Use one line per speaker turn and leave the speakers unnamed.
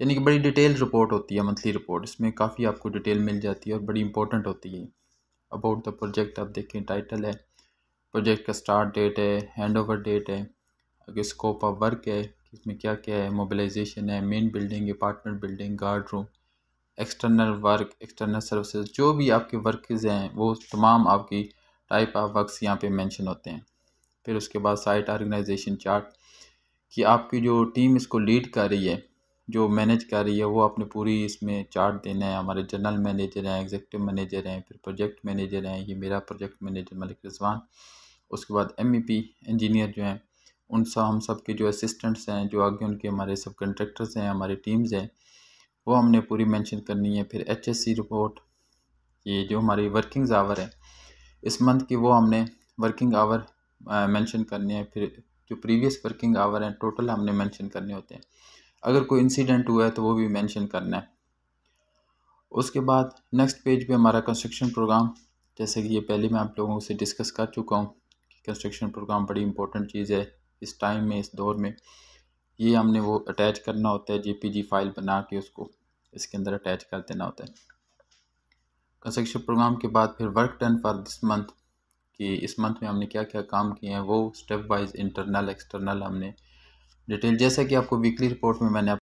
यानी कि बड़ी डिटेल रिपोर्ट होती है मंथली रिपोर्ट इसमें काफ़ी आपको डिटेल मिल जाती है और बड़ी इंपॉर्टेंट होती है अबाउट द प्रोजेक्ट आप देखें टाइटल है प्रोजेक्ट का स्टार्ट डेट है हैंड ओवर डेट है अगर स्कोप ऑफ वर्क है इसमें क्या क्या है मोबिलाइजेशन है main building apartment building guard room external work external services जो भी आपके वर्कज हैं वो तमाम आपकी टाइप ऑफ वर्कस यहाँ पे मेंशन होते हैं फिर उसके बाद साइट ऑर्गेनाइजेशन चार्ट कि आपकी जो टीम इसको लीड कर रही है जो मैनेज कर रही है वो अपने पूरी इसमें चार्ट देना है हमारे जनरल मैनेजर हैं एग्जेक्टिव मैनेजर हैं फिर प्रोजेक्ट मैनेजर हैं ये मेरा प्रोजेक्ट मैनेजर मलिक रिजवान उसके बाद एम ई पी इंजीनियर जो हैं उन सब हम सब के जो असिस्टेंट्स हैं जो आगे उनके हमारे सब कंट्रेक्टर्स हैं हमारी टीम्स हैं वो हमने पूरी मैंशन करनी है फिर एच एस सी रिपोर्ट ये जो हमारी वर्किंग्स आवर है इस मंथ की वो हमने वर्किंग आवर मैंशन करनी है फिर जो प्रीवियस वर्किंग आवर हैं टोटल हमने मैंशन करने होते हैं अगर कोई इंसिडेंट हुआ है तो वो भी मेंशन करना है उसके बाद नेक्स्ट पेज पे हमारा कंस्ट्रक्शन प्रोग्राम जैसे कि ये पहले मैं आप लोगों से डिस्कस कर चुका हूँ कि कंस्ट्रक्शन प्रोग्राम बड़ी इंपॉर्टेंट चीज़ है इस टाइम में इस दौर में ये हमने वो अटैच करना होता है जेपीजी फाइल बना के उसको इसके अंदर अटैच कर देना होता है कंस्ट्रक्शन प्रोग्राम के बाद फिर work done for this month कि इस मंथ में हमने क्या क्या काम किए हैं वो स्टेप वाइज इंटरनल एक्सटर्नल हमने डिटेल जैसा कि आपको वीकली रिपोर्ट में मैंने